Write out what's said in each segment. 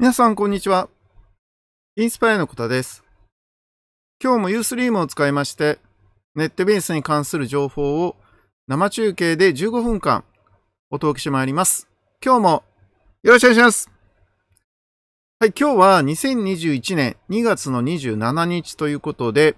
皆さん、こんにちは。インスパイアのこたです。今日も Ustream を使いまして、ネットベースに関する情報を生中継で15分間お届けしてまいります。今日もよろしくお願いします。はい、今日は2021年2月の27日ということで、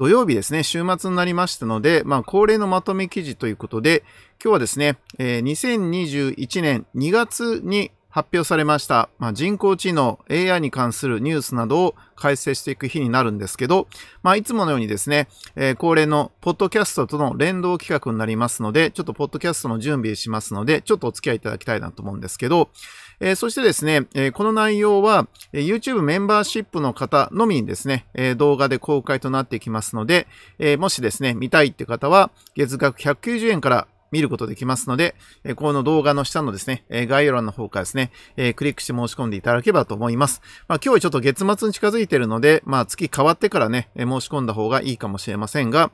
土曜日ですね、週末になりましたので、まあ、恒例のまとめ記事ということで、今日はですね、えー、2021年2月に発表されました、まあ、人工知能 AI に関するニュースなどを解説していく日になるんですけど、まあ、いつものようにですね、えー、恒例のポッドキャストとの連動企画になりますので、ちょっとポッドキャストの準備しますので、ちょっとお付き合いいただきたいなと思うんですけど、えー、そしてですね、えー、この内容は、え YouTube メンバーシップの方のみにですね、え動画で公開となっていきますので、えもしですね、見たいって方は、月額190円から見ることできますので、えこの動画の下のですね、え概要欄の方からですね、えクリックして申し込んでいただければと思います。まあ、今日ちょっと月末に近づいているので、まあ、月変わってからね、申し込んだ方がいいかもしれませんが、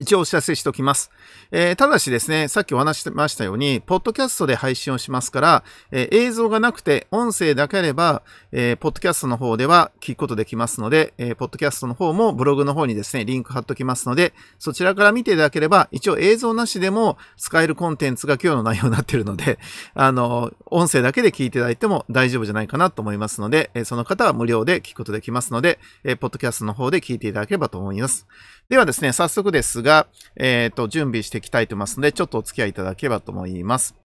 一応お知らせしておきます。えー、ただしですね、さっきお話してましたように、ポッドキャストで配信をしますから、えー、映像がなくて音声だけあれば、えー、ポッドキャストの方では聞くことできますので、えー、ポッドキャストの方もブログの方にですね、リンク貼っときますので、そちらから見ていただければ、一応映像なしでも使えるコンテンツが今日の内容になっているので、あの、音声だけで聞いていただいても大丈夫じゃないかなと思いますので、えその方は無料で聞くことできますので、えー、ポッドキャストの方で聞いていただければと思います。ではですね、早速ですが、えっ、ー、と、準備していきたいと思いますので、ちょっとお付き合いいただければと思います。